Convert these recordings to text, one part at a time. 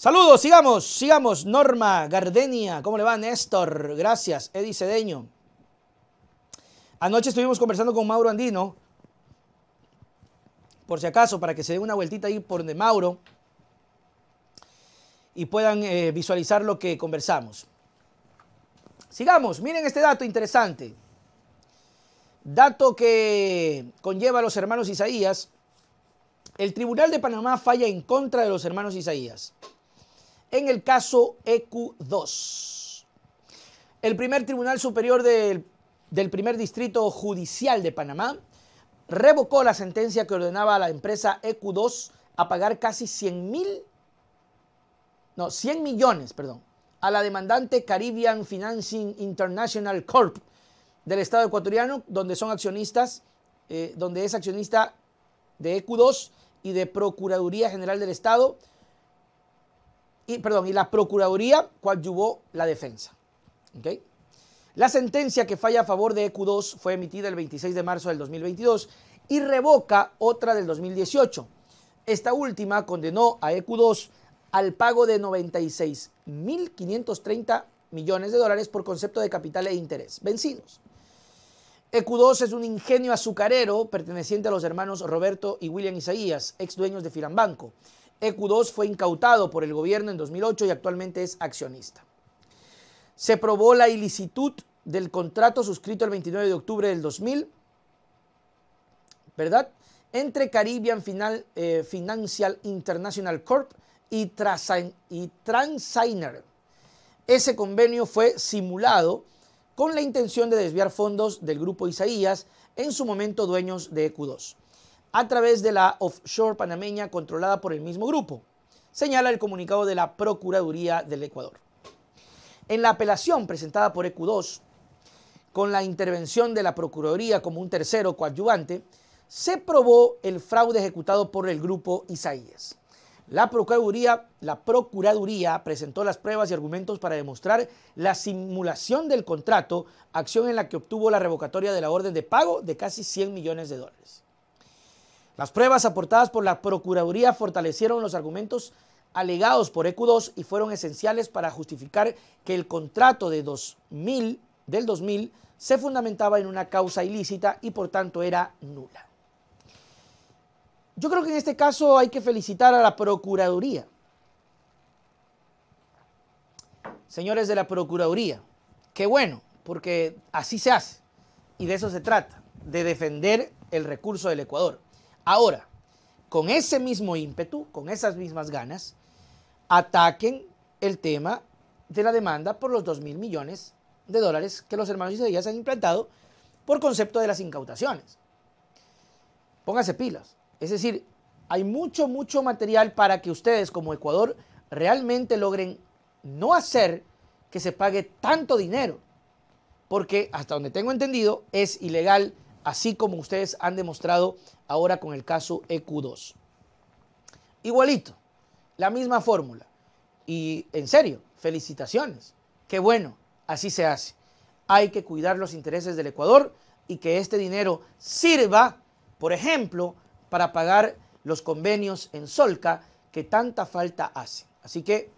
Saludos, sigamos, sigamos. Norma Gardenia, ¿cómo le va Néstor? Gracias, Eddie Cedeño. Anoche estuvimos conversando con Mauro Andino, por si acaso, para que se den una vueltita ahí por donde Mauro y puedan eh, visualizar lo que conversamos. Sigamos, miren este dato interesante. Dato que conlleva a los hermanos Isaías. El Tribunal de Panamá falla en contra de los hermanos Isaías en el caso EQ2. El primer Tribunal Superior del, primer Distrito Judicial de Panamá revocó la sentencia que ordenaba a la empresa EQ2 a pagar casi 100 mil, no, 100 millones, perdón, a la demandante Caribbean Financing International Corp del Estado ecuatoriano, donde son accionistas, eh, donde es accionista de EQ2 y de Procuraduría General del Estado, y, perdón, y la Procuraduría coadyuvó la defensa. La sentencia que falla a favor de EQ2 fue emitida el 26 de marzo del 2022 y revoca otra del 2018. Esta última condenó a EQ2 al pago de 96.530 millones de dólares por concepto de capital e interés vencidos. EQ2 es un ingenio azucarero perteneciente a los hermanos Roberto y William Isaías, ex dueños de Filambanco. EQ2 fue incautado por el gobierno en 2008 y actualmente es accionista. Se probó la ilicitud del contrato suscrito el 29 de octubre del 2000, ¿verdad? Entre Caribbean eh, Financial International Corp y, y Ese convenio fue simulado con la intención de desviar fondos del grupo Isaías, en su momento dueños de EQ2 a través de la offshore panameña controlada por el mismo grupo, señala el comunicado de la Procuraduría del Ecuador. En la apelación presentada por EQ2, con la intervención de la Procuraduría como un tercero coadyuvante, se probó el fraude ejecutado por el grupo Isaías. La Procuraduría, la Procuraduría, presentó las pruebas y argumentos para demostrar la simulación del contrato, acción en la que obtuvo la revocatoria de la orden de pago de casi 100 millones de dólares. Las pruebas aportadas por la Procuraduría fortalecieron los argumentos alegados por EQ2 y fueron esenciales para justificar que el contrato de 2000, del 2000 se fundamentaba en una causa ilícita y por tanto era nula. Yo creo que en este caso hay que felicitar a la Procuraduría. Señores de la Procuraduría, qué bueno, porque así se hace y de eso se trata, de defender el recurso del Ecuador. Ahora, con ese mismo ímpetu, con esas mismas ganas, ataquen el tema de la demanda por los 2 mil millones de dólares que los hermanos Isaías han implantado por concepto de las incautaciones. Pónganse pilas. Es decir, hay mucho, mucho material para que ustedes como Ecuador realmente logren no hacer que se pague tanto dinero, porque hasta donde tengo entendido es ilegal así como ustedes han demostrado ahora con el caso EQ2. Igualito, la misma fórmula. Y en serio, felicitaciones. Qué bueno, así se hace. Hay que cuidar los intereses del Ecuador y que este dinero sirva, por ejemplo, para pagar los convenios en Solca que tanta falta hace. Así que,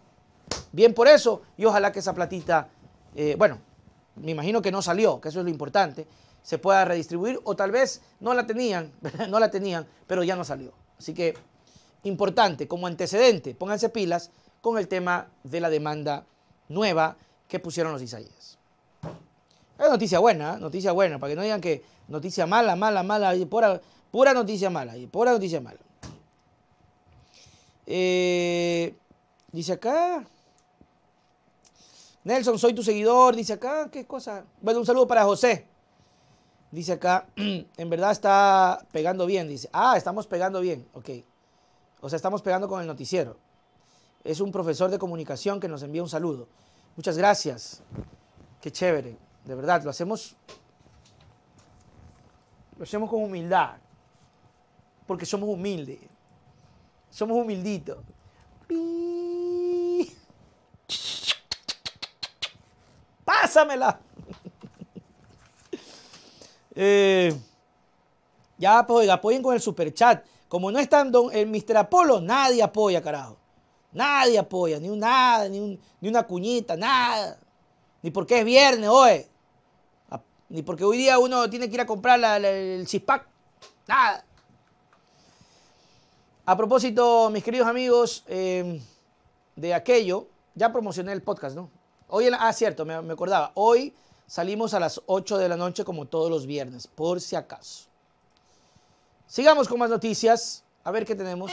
bien por eso, y ojalá que esa platita, eh, bueno, me imagino que no salió, que eso es lo importante, se pueda redistribuir o tal vez no la tenían, no la tenían, pero ya no salió. Así que importante como antecedente, pónganse pilas con el tema de la demanda nueva que pusieron los Isaías. Es noticia buena, ¿eh? noticia buena, para que no digan que noticia mala, mala, mala, pura, pura noticia mala, y pura noticia mala. Eh, dice acá, Nelson, soy tu seguidor, dice acá, qué cosa. Bueno, un saludo para José. Dice acá, en verdad está pegando bien, dice. Ah, estamos pegando bien, ok. O sea, estamos pegando con el noticiero. Es un profesor de comunicación que nos envía un saludo. Muchas gracias. Qué chévere. De verdad, lo hacemos. Lo hacemos con humildad. Porque somos humildes. Somos humilditos. Pásamela. Eh, ya pues, apoyen con el super chat Como no están el Mr. Apolo, nadie apoya, carajo. Nadie apoya, ni un nada, ni, una cuñita, nada. Ni porque es viernes hoy. Ni porque hoy día uno tiene que ir a comprar el cispac. Nada. A propósito, mis queridos amigos, em, de aquello, ya promocioné el podcast, ¿no? Hoy, ah, cierto, me, me acordaba. Hoy Salimos a las 8 de la noche como todos los viernes, por si acaso. Sigamos con más noticias. A ver qué tenemos.